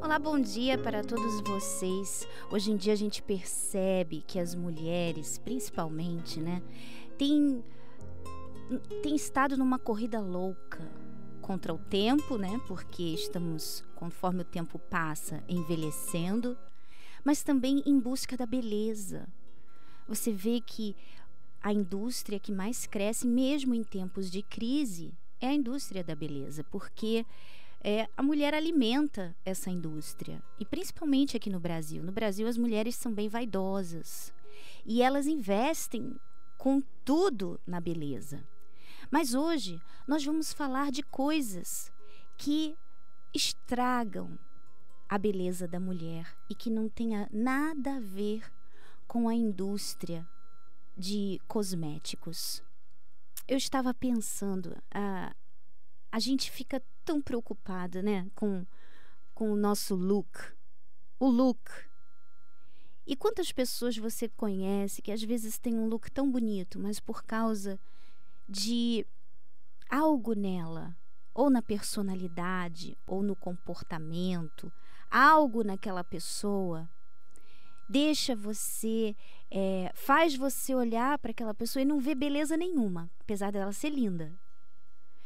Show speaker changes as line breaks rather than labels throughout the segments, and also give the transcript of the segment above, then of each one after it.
Olá, bom dia para todos vocês. Hoje em dia a gente percebe que as mulheres, principalmente, né, têm tem estado numa corrida louca contra o tempo, né? Porque estamos, conforme o tempo passa, envelhecendo, mas também em busca da beleza. Você vê que a indústria que mais cresce, mesmo em tempos de crise, é a indústria da beleza, porque é, a mulher alimenta essa indústria. E principalmente aqui no Brasil. No Brasil, as mulheres são bem vaidosas. E elas investem com tudo na beleza. Mas hoje nós vamos falar de coisas que estragam a beleza da mulher e que não tenha nada a ver com a indústria de cosméticos. Eu estava pensando, a, ah, a gente fica tão preocupada, né, com, com o nosso look. O look. E quantas pessoas você conhece que às vezes tem um look tão bonito, mas por causa de algo nela, ou na personalidade, ou no comportamento, algo naquela pessoa deixa você, é, faz você olhar para aquela pessoa e não ver beleza nenhuma, apesar dela ser linda.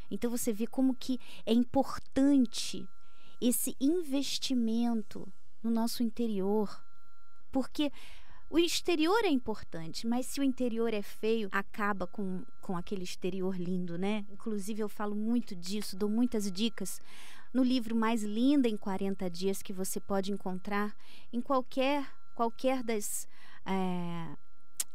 Então você vê como que é importante esse investimento no nosso interior, porque o exterior é importante, mas se o interior é feio, acaba com, com aquele exterior lindo, né? Inclusive, eu falo muito disso, dou muitas dicas no livro Mais Linda em 40 Dias que você pode encontrar em qualquer, qualquer das. É,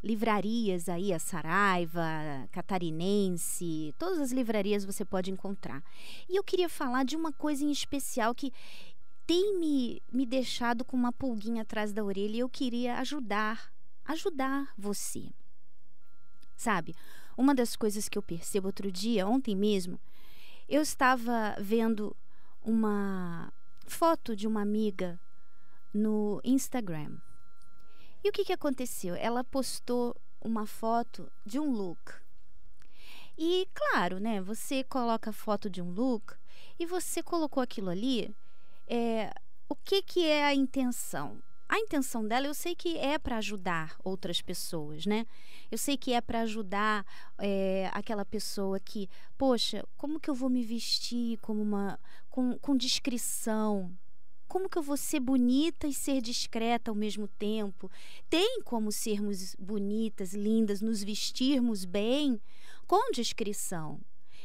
livrarias aí, a Saraiva, Catarinense, todas as livrarias você pode encontrar. E eu queria falar de uma coisa em especial que tem me, me deixado com uma pulguinha atrás da orelha e eu queria ajudar, ajudar você. Sabe, uma das coisas que eu percebo outro dia, ontem mesmo, eu estava vendo uma foto de uma amiga no Instagram. E o que, que aconteceu? Ela postou uma foto de um look. E claro, né? Você coloca a foto de um look e você colocou aquilo ali. É, o que, que é a intenção? A intenção dela eu sei que é para ajudar outras pessoas, né? Eu sei que é para ajudar é, aquela pessoa que, poxa, como que eu vou me vestir como uma com, com discrição, como que eu vou ser bonita e ser discreta ao mesmo tempo? Tem como sermos bonitas, lindas, nos vestirmos bem com discrição.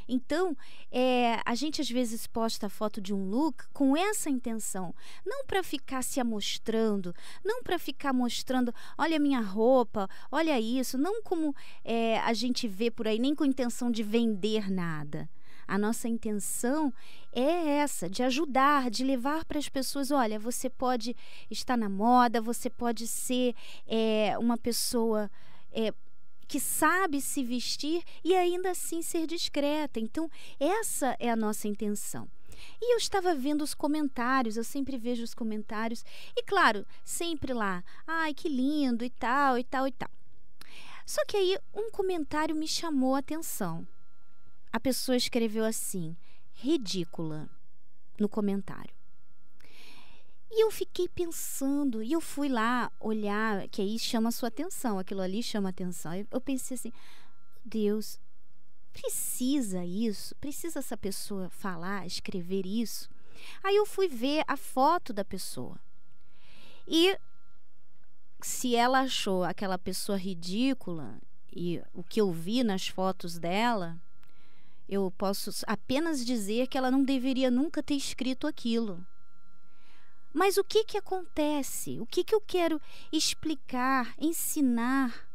Então, é, a gente às vezes posta a foto de um look com essa intenção, não para ficar se amostrando, não para ficar mostrando, olha a minha roupa, olha isso, não como é, a gente vê por aí, nem com intenção de vender nada. A nossa intenção é essa, de ajudar, de levar para as pessoas: olha, você pode estar na moda, você pode ser é, uma pessoa. É, que sabe se vestir e ainda assim ser discreta. Então, essa é a nossa intenção. E eu estava vendo os comentários, eu sempre vejo os comentários, e claro, sempre lá, ai que lindo e tal, e tal, e tal. Só que aí um comentário me chamou a atenção. A pessoa escreveu assim: ridícula, no comentário. E eu fiquei pensando, e eu fui lá olhar, que aí chama a sua atenção, aquilo ali chama atenção. Eu pensei assim: Deus, precisa isso? Precisa essa pessoa falar, escrever isso? Aí eu fui ver a foto da pessoa. E se ela achou aquela pessoa ridícula e o que eu vi nas fotos dela, eu posso apenas dizer que ela não deveria nunca ter escrito aquilo. Mas o que, que acontece? O que, que eu quero explicar, ensinar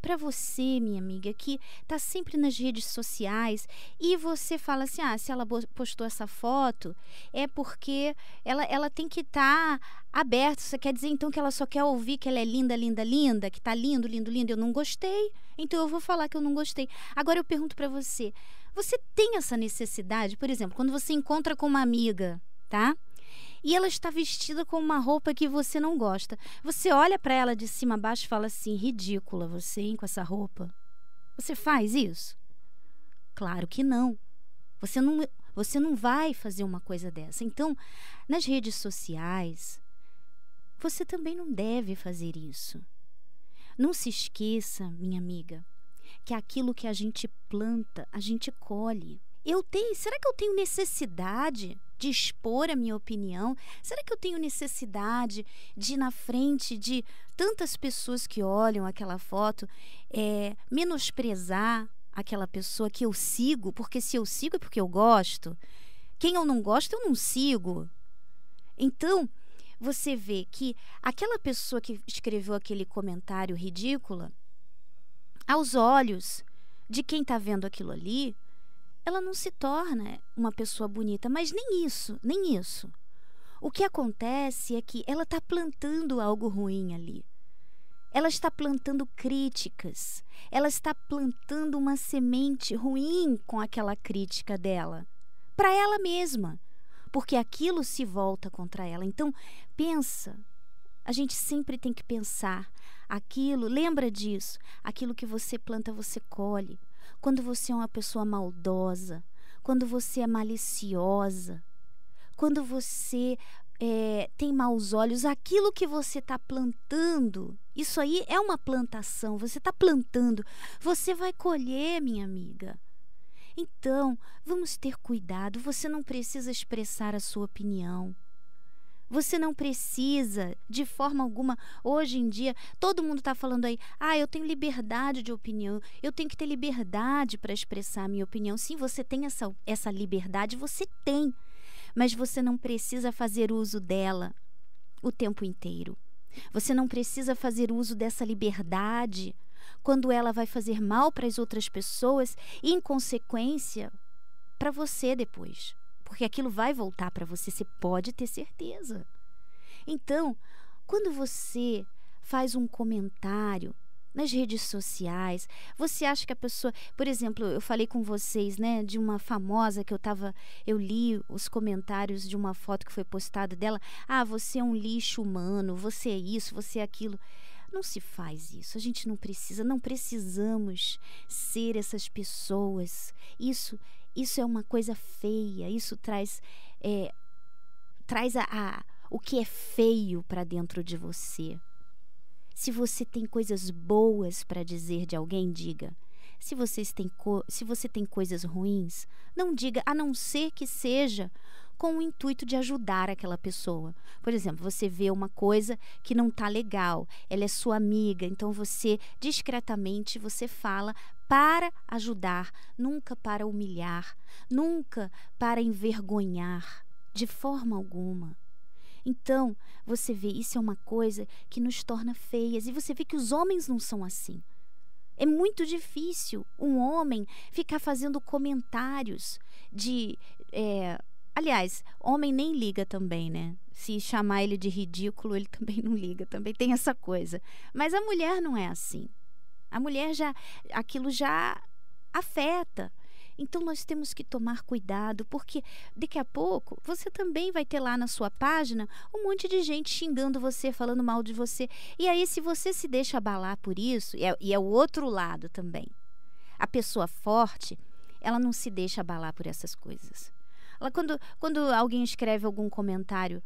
para você, minha amiga, que tá sempre nas redes sociais e você fala assim: "Ah, se ela postou essa foto, é porque ela ela tem que estar tá aberta. Você quer dizer então que ela só quer ouvir que ela é linda, linda, linda, que tá lindo, lindo, lindo, eu não gostei. Então eu vou falar que eu não gostei. Agora eu pergunto para você, você tem essa necessidade, por exemplo, quando você encontra com uma amiga, tá? e ela está vestida com uma roupa que você não gosta. Você olha para ela de cima a baixo e fala assim: ridícula você, hein, com essa roupa. Você faz isso? Claro que não. Você não, você não vai fazer uma coisa dessa. Então, nas redes sociais, você também não deve fazer isso. Não se esqueça, minha amiga, que aquilo que a gente planta, a gente colhe. Eu tenho, será que eu tenho necessidade de expor a minha opinião? Será que eu tenho necessidade de ir na frente de tantas pessoas que olham aquela foto, é, menosprezar aquela pessoa que eu sigo? Porque se eu sigo é porque eu gosto. Quem eu não gosto, eu não sigo. Então, você vê que aquela pessoa que escreveu aquele comentário ridícula, aos olhos de quem está vendo aquilo ali, ela não se torna uma pessoa bonita, mas nem isso, nem isso. O que acontece é que ela está plantando algo ruim ali. Ela está plantando críticas. Ela está plantando uma semente ruim com aquela crítica dela. Para ela mesma. Porque aquilo se volta contra ela. Então, pensa. A gente sempre tem que pensar. Aquilo, lembra disso. Aquilo que você planta, você colhe quando você é uma pessoa maldosa, quando você é maliciosa, quando você é, tem maus olhos, aquilo que você está plantando, isso aí é uma plantação, você está plantando, você vai colher, minha amiga. Então, vamos ter cuidado, você não precisa expressar a sua opinião. Você não precisa, de forma alguma, hoje em dia, todo mundo está falando aí, ah, eu tenho liberdade de opinião, eu tenho que ter liberdade para expressar a minha opinião. Sim, você tem essa, essa liberdade, você tem, mas você não precisa fazer uso dela o tempo inteiro. Você não precisa fazer uso dessa liberdade quando ela vai fazer mal para as outras pessoas e, em consequência, para você depois porque aquilo vai voltar para você, você pode ter certeza. Então, quando você faz um comentário nas redes sociais, você acha que a pessoa, por exemplo, eu falei com vocês, né, de uma famosa que eu tava, eu li os comentários de uma foto que foi postada dela, ah, você é um lixo humano, você é isso, você é aquilo. Não se faz isso. A gente não precisa, não precisamos ser essas pessoas. Isso isso é uma coisa feia, isso traz, é, traz a, a, o que é feio para dentro de você. Se você tem coisas boas para dizer de alguém, diga. Se, vocês têm se você tem coisas ruins, não diga, a não ser que seja com o intuito de ajudar aquela pessoa. Por exemplo, você vê uma coisa que não está legal, ela é sua amiga, então você discretamente você fala para ajudar, nunca para humilhar, nunca para envergonhar, de forma alguma. Então, você vê, isso é uma coisa que nos torna feias, e você vê que os homens não são assim. É muito difícil um homem ficar fazendo comentários de. É, aliás, homem nem liga também, né? Se chamar ele de ridículo, ele também não liga, também tem essa coisa. Mas a mulher não é assim. A mulher já, aquilo já afeta. Então nós temos que tomar cuidado, porque daqui a pouco você também vai ter lá na sua página um monte de gente xingando você, falando mal de você. E aí, se você se deixa abalar por isso, e é, e é o outro lado também. A pessoa forte, ela não se deixa abalar por essas coisas. Ela, quando, quando alguém escreve algum comentário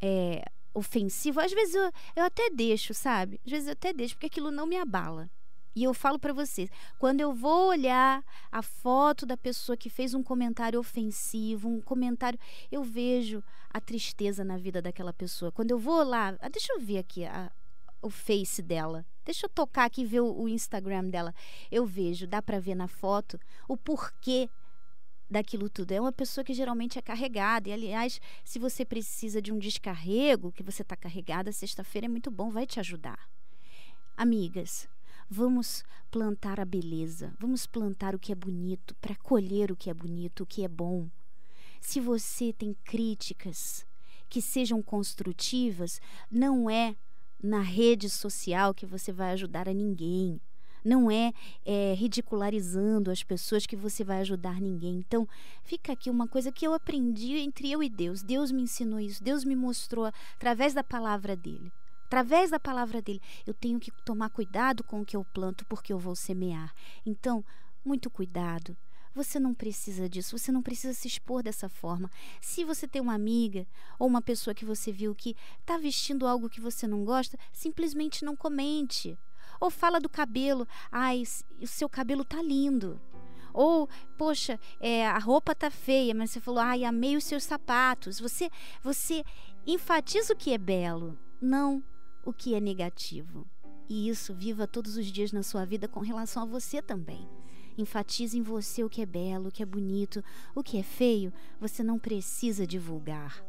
é, ofensivo, às vezes eu, eu até deixo, sabe? Às vezes eu até deixo, porque aquilo não me abala. E eu falo para vocês, quando eu vou olhar a foto da pessoa que fez um comentário ofensivo, um comentário, eu vejo a tristeza na vida daquela pessoa. Quando eu vou lá, ah, deixa eu ver aqui a, o face dela. Deixa eu tocar aqui e ver o, o Instagram dela. Eu vejo, dá para ver na foto o porquê daquilo tudo. É uma pessoa que geralmente é carregada. E, aliás, se você precisa de um descarrego, que você está carregada, sexta-feira é muito bom, vai te ajudar. Amigas, Vamos plantar a beleza, vamos plantar o que é bonito para colher o que é bonito, o que é bom. Se você tem críticas que sejam construtivas, não é na rede social que você vai ajudar a ninguém. Não é, é, ridicularizando as pessoas que você vai ajudar ninguém. Então, fica aqui uma coisa que eu aprendi entre eu e Deus. Deus me ensinou isso, Deus me mostrou através da palavra dele através da palavra dele. Eu tenho que tomar cuidado com o que eu planto, porque eu vou semear. Então, muito cuidado. Você não precisa disso, você não precisa se expor dessa forma. Se você tem uma amiga ou uma pessoa que você viu que está vestindo algo que você não gosta, simplesmente não comente. Ou fala do cabelo, ai, o seu cabelo tá lindo. Ou, poxa, é, a roupa tá feia, mas você falou, ai, amei os seus sapatos. Você, você enfatiza o que é belo. Não, o que é negativo. E isso viva todos os dias na sua vida com relação a você também. Enfatize em você o que é belo, o que é bonito, o que é feio, você não precisa divulgar.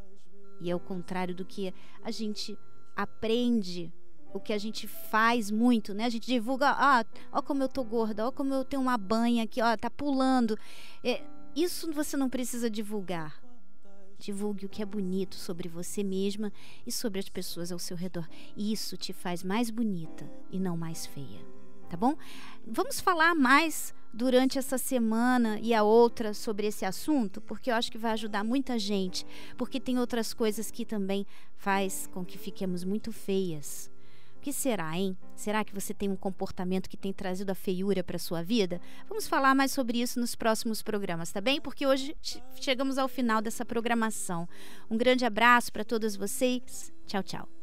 E é o contrário do que a gente aprende o que a gente faz muito, né? A gente divulga, ah, ó como eu tô gorda, ó como eu tenho uma banha aqui, ó, tá pulando. É, isso você não precisa divulgar. Divulgue o que é bonito sobre você mesma e sobre as pessoas ao seu redor. Isso te faz mais bonita e não mais feia, tá bom? Vamos falar mais durante essa semana e a outra sobre esse assunto, porque eu acho que vai ajudar muita gente, porque tem outras coisas que também faz com que fiquemos muito feias que será, hein? Será que você tem um comportamento que tem trazido a feiura para sua vida? Vamos falar mais sobre isso nos próximos programas, tá bem? Porque hoje chegamos ao final dessa programação. Um grande abraço para todos vocês. Tchau, tchau.